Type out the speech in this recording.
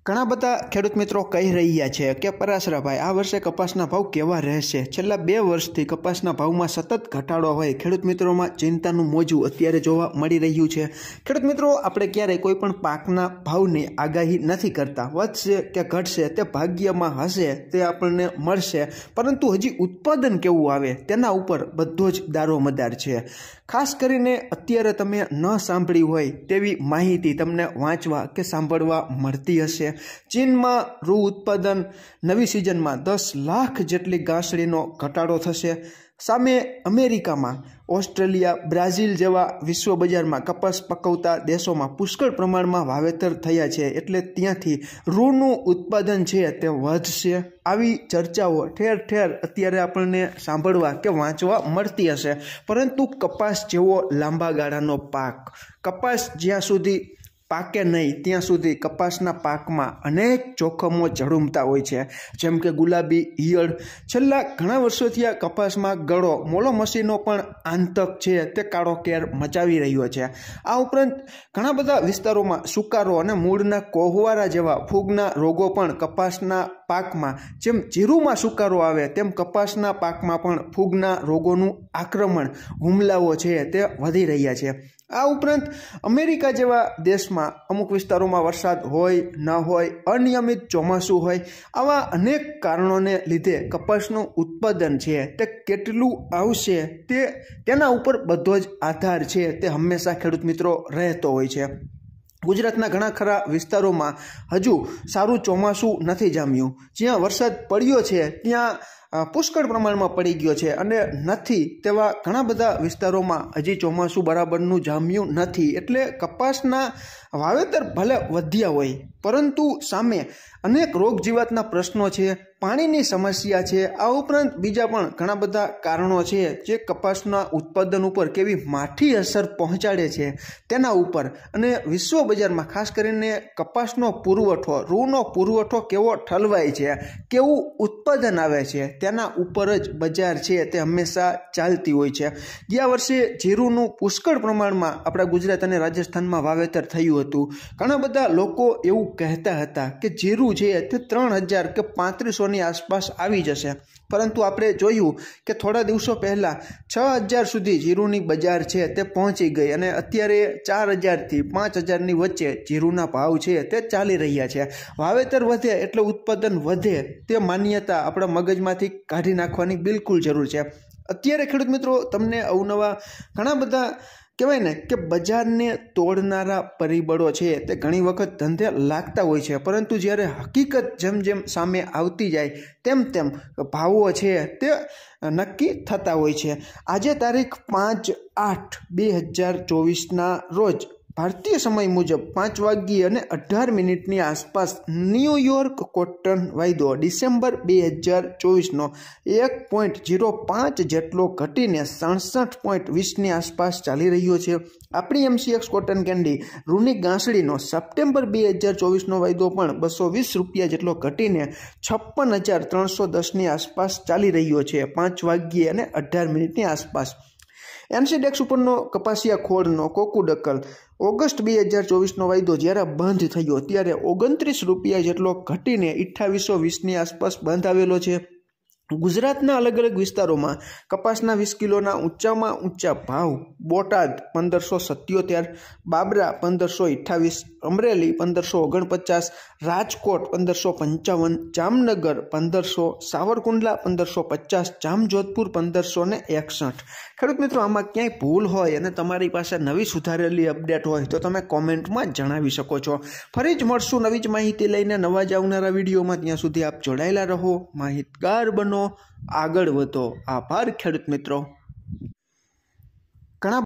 ઘણા બધા ખેડૂત મિત્રો કહી રહ્યા છે કે પરાશરાભાઈ આ વર્ષે કપાસના ભાવ કેવા રહેશે છેલ્લા બે વર્ષથી કપાસના ભાવમાં સતત ઘટાડો હોય ખેડૂત મિત્રોમાં ચિંતાનું મોજું અત્યારે જોવા મળી રહ્યું છે ખેડૂત મિત્રો આપણે ક્યારેય કોઈ પણ પાકના ભાવની આગાહી નથી કરતા વધશે કે ઘટશે તે ભાગ્યમાં હશે તે આપણને મળશે પરંતુ હજી ઉત્પાદન કેવું આવે તેના ઉપર બધો જ દારો મદાર છે ખાસ કરીને અત્યારે તમે ન સાંભળી હોય તેવી માહિતી તમને વાંચવા કે સાંભળવા મળતી હશે ચીનમાં રૂ ઉત્પાદન નવી સિઝનમાં દસ લાખ જેટલી ઘાસડીનો ઘટાડો થશે સામે અમેરિકામાં ઓસ્ટ્રેલિયા બ્રાઝિલ જેવા વિશ્વ બજારમાં કપાસ પકવતા દેશોમાં પુષ્કળ પ્રમાણમાં વાવેતર થયા છે એટલે ત્યાંથી રૂનું ઉત્પાદન છે તે વધશે આવી ચર્ચાઓ ઠેર ઠેર અત્યારે આપણને સાંભળવા કે વાંચવા મળતી હશે પરંતુ કપાસ જેવો લાંબા ગાળાનો પાક કપાસ જ્યાં સુધી પાકે નહીં ત્યાં સુધી કપાસના પાકમાં અનેક જોખમો ઝડુમતા હોય છે જેમ કે ગુલાબી ઈયળ છેલ્લા ઘણા વર્ષોથી આ કપાસમાં ગળો મોલો મસીનો પણ આંતક છે તે કાળો કેર મચાવી રહ્યો છે આ ઉપરાંત ઘણા બધા વિસ્તારોમાં સુકારો અને મૂળના કોહવારા જેવા ફૂગના રોગો પણ કપાસના પાકમાં જેમ જીરુમાં સુકારો આવે તેમ કપાસના પાકમાં પણ ફૂગના રોગોનું આક્રમણ હુમલાઓ છે તે વધી રહ્યા છે આ ઉપરાંત અમેરિકા જેવા દેશમાં અમુક વિસ્તારોમાં વરસાદ હોય ન હોય અનિયમિત ચોમાસું હોય આવા અનેક કારણોને લીધે કપાસનું ઉત્પાદન છે તે કેટલું આવશે તે તેના ઉપર બધો જ આધાર છે તે હંમેશા ખેડૂત મિત્રો રહેતો હોય છે ગુજરાતના ઘણા ખરા વિસ્તારોમાં હજુ સારું ચોમાસું નથી જામ્યું જ્યાં વરસાદ પડ્યો છે ત્યાં પુષ્કળ પ્રમાણમાં પડી ગયો છે અને નથી તેવા ઘણા બધા વિસ્તારોમાં હજી ચોમાસું બરાબરનું જામ્યું નથી એટલે કપાસના વાવેતર ભલે વધ્યા હોય પરંતુ સામે અનેક રોગજીવાતના પ્રશ્નો છે પાણીની સમસ્યા છે આ ઉપરાંત બીજા પણ ઘણા બધા કારણો છે જે કપાસના ઉત્પાદન ઉપર કેવી માઠી અસર પહોંચાડે છે તેના ઉપર અને વિશ્વ બજારમાં ખાસ કરીને કપાસનો પુરવઠો રૂનો પુરવઠો કેવો ઠલવાય છે કેવું ઉત્પાદન આવે છે તેના ઉપર જ બજાર છે તે હંમેશા ચાલતી હોય છે ગયા વર્ષે જીરુનું પુષ્કળ પ્રમાણમાં આપણા ગુજરાત અને રાજસ્થાનમાં વાવેતર થયું હતું ઘણા બધા લોકો એવું કહેતા હતા કે જીરું છે તે ત્રણ હજાર કે પાંત્રીસો હજારોની આસપાસ આવી જશે પરંતુ આપણે જોયું કે થોડા દિવસો પહેલાં છ હજાર સુધી જીરુની બજાર છે તે પહોંચી ગઈ અને અત્યારે ચાર હજારથી પાંચ હજારની વચ્ચે જીરુના ભાવ છે તે ચાલી રહ્યા છે વાવેતર વધે એટલે ઉત્પાદન વધે તે માન્યતા આપણા મગજમાંથી કાઢી નાખવાની બિલકુલ જરૂર છે અત્યારે ખેડૂત મિત્રો તમને અવનવા ઘણા બધા કહેવાય ને કે બજારને તોડનારા પરિબળો છે તે ઘણી વખત ધંધે લાગતા હોય છે પરંતુ જ્યારે હકીકત જેમ જેમ સામે આવતી જાય તેમ તેમ ભાવો છે તે નક્કી થતા હોય છે આજે તારીખ પાંચ આઠ બે હજાર ચોવીસના રોજ ભારતીય સમય મુજબ પાંચ વાગ્યે અને અઢાર મિનિટની આસપાસ ન્યૂયોર્ક કોટન વાયદો ડિસેમ્બર બે હજાર ચોવીસનો એક પોઈન્ટ જીરો પાંચ જેટલો ઘટીને સડસઠ પોઈન્ટ વીસની આસપાસ ચાલી રહ્યો છે આપણી એમસીએક્સ કોટન કેન્ડી રૂની ગાંસડીનો સપ્ટેમ્બર બે હજાર ચોવીસનો વાયદો પણ બસો વીસ રૂપિયા જેટલો ઘટીને છપ્પન હજાર ત્રણસો દસની આસપાસ ચાલી રહ્યો છે પાંચ વાગ્યે અને અઢાર મિનિટની આસપાસ એનસીડેક્સ ઉપરનો કપાસિયા ખોળનો કોકુડકલ ઓગસ્ટ બે હજાર ચોવીસનો વાયદો જ્યારે બંધ થયો ત્યારે ઓગણત્રીસ રૂપિયા જેટલો ઘટીને અઠ્ઠાવીસો વીસની આસપાસ બંધ આવેલો છે ગુજરાતના અલગ અલગ વિસ્તારોમાં કપાસના વીસ કિલોના ઊંચામાં ઊંચા ભાવ બોટાદ પંદરસો સત્યોતેર બાબરા પંદરસો અઠ્ઠાવીસ અમરેલી પંદરસો ઓગણપચાસ રાજકોટ પંદરસો પંચાવન જામનગર પંદરસો સાવરકુંડલા પંદરસો પચાસ જામજોધપુર પંદરસો ને એકસઠ ખેડૂત મિત્રો આમાં ક્યાંય ભૂલ હોય અને તમારી પાસે નવી સુધારેલી અપડેટ હોય તો તમે કોમેન્ટમાં જણાવી શકો છો ફરી જ મળશું નવી જ માહિતી લઈને નવા જ આવનારા વિડીયોમાં ત્યાં સુધી આપ જોડાયેલા રહો માહિતગાર બનો આગળ વધો આભાર ખેડૂત મિત્રો